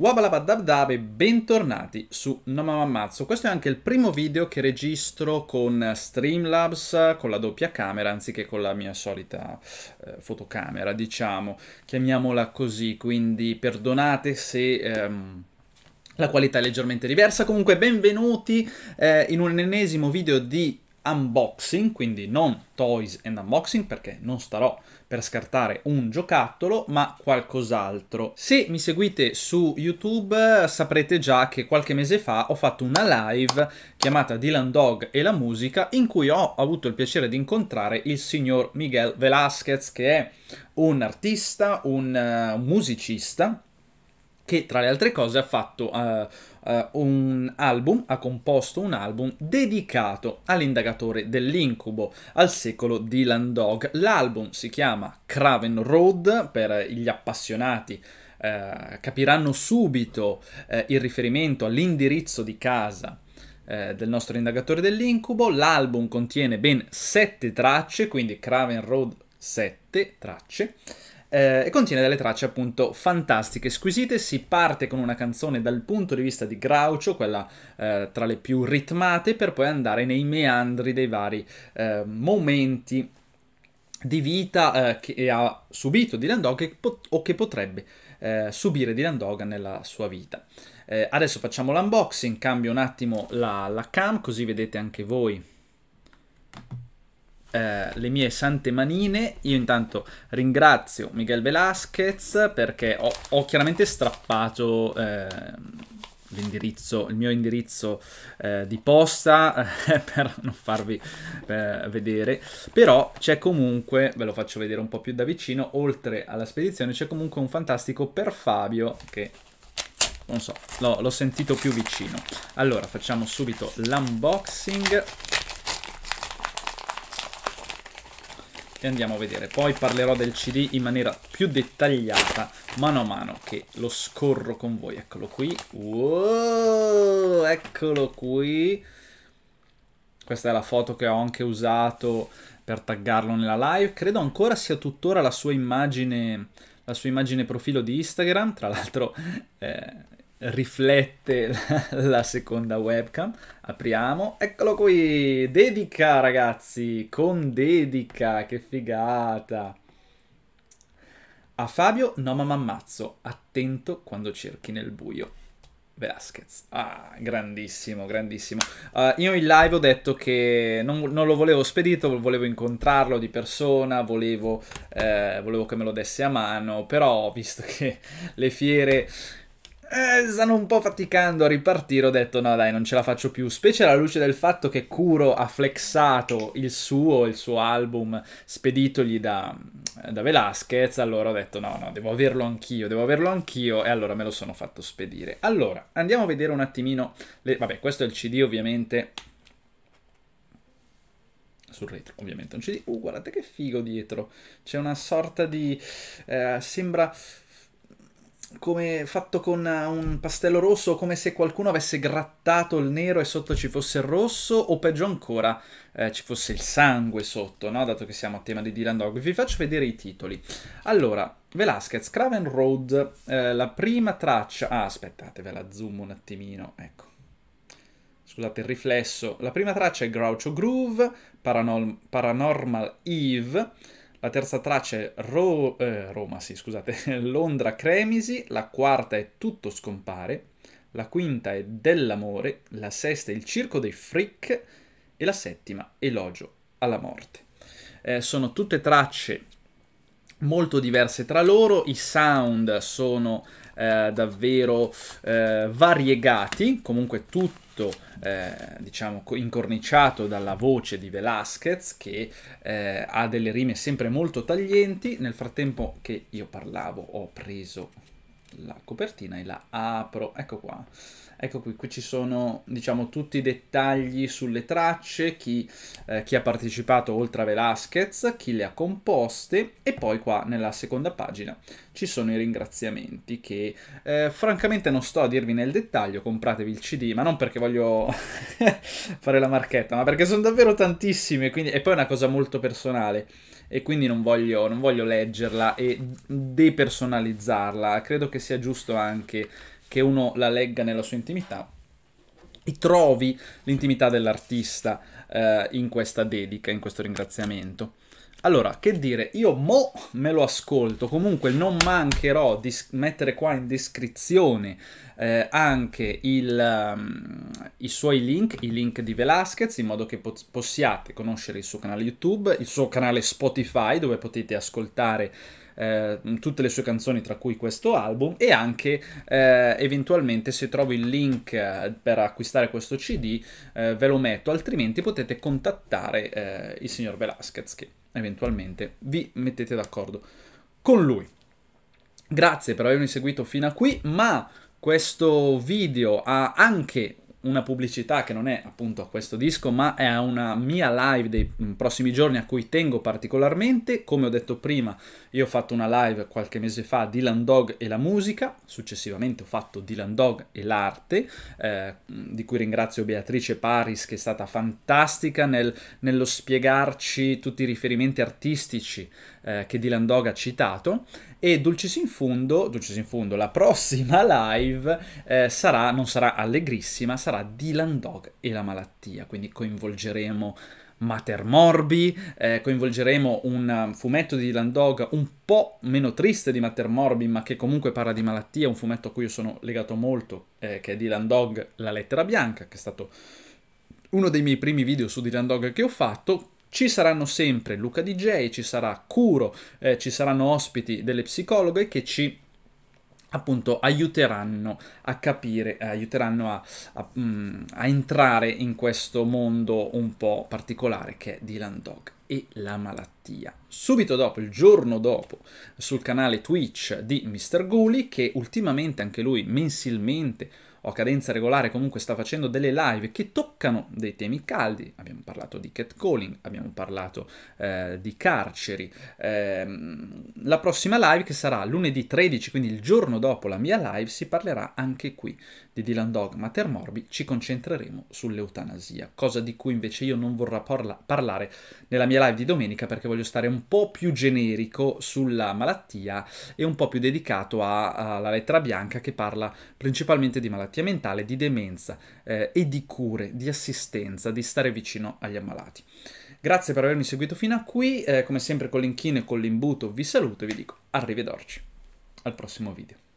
Wabalabadabdab e bentornati su Nomamammazzo. Questo è anche il primo video che registro con Streamlabs, con la doppia camera, anziché con la mia solita eh, fotocamera, diciamo, chiamiamola così, quindi perdonate se... Ehm, la qualità è leggermente diversa, comunque benvenuti eh, in un ennesimo video di unboxing, quindi non toys and unboxing perché non starò per scartare un giocattolo ma qualcos'altro. Se mi seguite su YouTube saprete già che qualche mese fa ho fatto una live chiamata Dylan Dog e la musica in cui ho avuto il piacere di incontrare il signor Miguel Velázquez che è un artista, un eh, musicista che tra le altre cose ha fatto uh, uh, un album, ha composto un album dedicato all'indagatore dell'incubo al secolo Dylan Dog. L'album si chiama Craven Road per gli appassionati. Uh, capiranno subito il riferimento all'indirizzo di casa del nostro indagatore dell'incubo. L'album contiene ben 7 tracce, quindi Craven Road 7 tracce eh, e contiene delle tracce appunto fantastiche, squisite, si parte con una canzone dal punto di vista di Groucho, quella eh, tra le più ritmate, per poi andare nei meandri dei vari eh, momenti di vita eh, che ha subito Dylan Dog o che potrebbe eh, subire Dylan Dog nella sua vita. Eh, adesso facciamo l'unboxing, cambio un attimo la, la, cam così vedete anche voi eh, le mie sante manine. Io intanto ringrazio Miguel Velasquez perché ho, ho chiaramente strappato eh, l'indirizzo, il mio indirizzo eh, di posta eh, per non farvi eh, vedere. Però c'è comunque, ve lo faccio vedere un po' più da vicino, oltre alla spedizione c'è comunque un fantastico per Fabio che... Non so, l'ho sentito più vicino. Allora, facciamo subito l'unboxing. e andiamo a vedere. Poi parlerò del CD in maniera più dettagliata, mano a mano che lo scorro con voi. Eccolo qui. Wow, eccolo qui. Questa è la foto che ho anche usato per taggarlo nella live. Credo ancora sia tuttora la sua immagine, la sua immagine profilo di Instagram. Tra l'altro eh, riflette la, seconda webcam. Apriamo, eccolo qui, dedica ragazzi, con dedica, che figata. A Fabio no ma m'ammazzo, attento quando cerchi nel buio. Velasquez. Ah, grandissimo, grandissimo. Uh, io in live ho detto che non, non, lo volevo spedito, volevo incontrarlo di persona, volevo, eh, volevo che me lo desse a mano, però visto che le fiere eh, stanno un po' faticando a ripartire, ho detto no dai non ce la faccio più, specie alla luce del fatto che Kuro ha flexato il suo, il suo album speditogli da, da Velasquez, allora ho detto no no devo averlo anch'io, devo averlo anch'io e allora me lo sono fatto spedire. Allora andiamo a vedere un attimino, le... vabbè questo è il CD ovviamente sul retro ovviamente un CD, uh guardate che figo dietro, c'è una sorta di, eh, sembra come fatto con eh, un pastello rosso, come se qualcuno avesse grattato il nero e sotto ci fosse il rosso, o peggio ancora eh, ci fosse il sangue sotto, no? dato che siamo a tema di Dylan Dog. Vi faccio vedere i titoli. Allora, Velasquez, Craven Road, eh, la prima traccia... Ah, aspettate, ve la zoom un attimino, ecco. Scusate il riflesso. La prima traccia è Groucho Groove, Paranol... Paranormal Eve... La terza traccia è Ro- eh, Roma, sì, scusate, Londra Cremisi, la quarta è Tutto scompare, la quinta è Dell'amore, la sesta è Il circo dei freak e la settima Elogio alla morte. Eh, sono tutte tracce molto diverse tra loro, i sound sono eh, davvero eh, variegati, comunque tutti molto eh, diciamo incorniciato dalla voce di Velasquez che eh, ha delle rime sempre molto taglienti nel frattempo che io parlavo ho preso la copertina e la apro, ecco qua. Ecco qui, qui ci sono diciamo, tutti i dettagli sulle tracce, chi, eh, chi, ha partecipato oltre a Velasquez, chi le ha composte e poi qua nella seconda pagina ci sono i ringraziamenti che eh, francamente non sto a dirvi nel dettaglio, compratevi il CD, ma non perché voglio fare la marchetta, ma perché sono davvero tantissime, quindi... e poi è una cosa molto personale e quindi non voglio, non voglio leggerla e depersonalizzarla. Credo che sia giusto anche che uno la legga nella sua intimità e trovi l'intimità dell'artista eh, in questa dedica, in questo ringraziamento. Allora, che dire, io mo me lo ascolto, comunque non mancherò di mettere qua in descrizione eh, anche il, um, i suoi link, i link di Velasquez, in modo che po possiate conoscere il suo canale YouTube, il suo canale Spotify, dove potete ascoltare eh, tutte le sue canzoni, tra cui questo album, e anche eh, eventualmente se trovo il link eh, per acquistare questo CD eh, ve lo metto, altrimenti potete contattare eh, il signor Velasquez che eventualmente vi mettete d'accordo con lui. Grazie per avermi seguito fino a qui, ma questo video ha anche una pubblicità che non è appunto a questo disco, ma è a una mia live dei prossimi giorni a cui tengo particolarmente. Come ho detto prima, io ho fatto una live qualche mese fa Dylan Dog e la musica, successivamente ho fatto Dylan Dog e l'arte, eh, di cui ringrazio Beatrice Paris che è stata fantastica nel, nello spiegarci tutti i riferimenti artistici eh, che Dylan Dog ha citato e Dulcis in Fundo, Dulcis in Fundo, la prossima live eh, sarà, non sarà allegrissima, sarà sarà Dylan Dog e la malattia, quindi coinvolgeremo Mater Morbi, eh, coinvolgeremo un um, fumetto di Dylan Dog un po' meno triste di Mater Morbi, ma che comunque parla di malattia, un fumetto a cui io sono legato molto, eh, che è Dylan Dog La lettera bianca, che è stato uno dei miei primi video su Dylan Dog che ho fatto, ci saranno sempre Luca DJ, ci sarà Curo, eh, ci saranno ospiti delle psicologhe che ci appunto aiuteranno a capire, eh, aiuteranno a, a, mm, a, entrare in questo mondo un po' particolare che è Dylan Dog e la malattia. Subito dopo, il giorno dopo, sul canale Twitch di Mr. Gully, che ultimamente anche lui mensilmente o a cadenza regolare comunque sta facendo delle live che toccano dei temi caldi, abbiamo parlato di catcalling, abbiamo parlato eh, di carceri, eh, la prossima live che sarà lunedì 13, quindi il giorno dopo la mia live, si parlerà anche qui di Dylan Dog Mater Morbi, ci concentreremo sull'eutanasia, cosa di cui invece io non vorrò parla parlare nella mia live di domenica perché voglio stare un po' più generico sulla malattia e un po' più dedicato alla lettera bianca che parla principalmente di malattia malattia mentale, di demenza eh, e di cure, di assistenza, di stare vicino agli ammalati. Grazie per avermi seguito fino a qui, eh, come sempre con l'inchino e con l'imbuto vi saluto e vi dico arrivederci al prossimo video.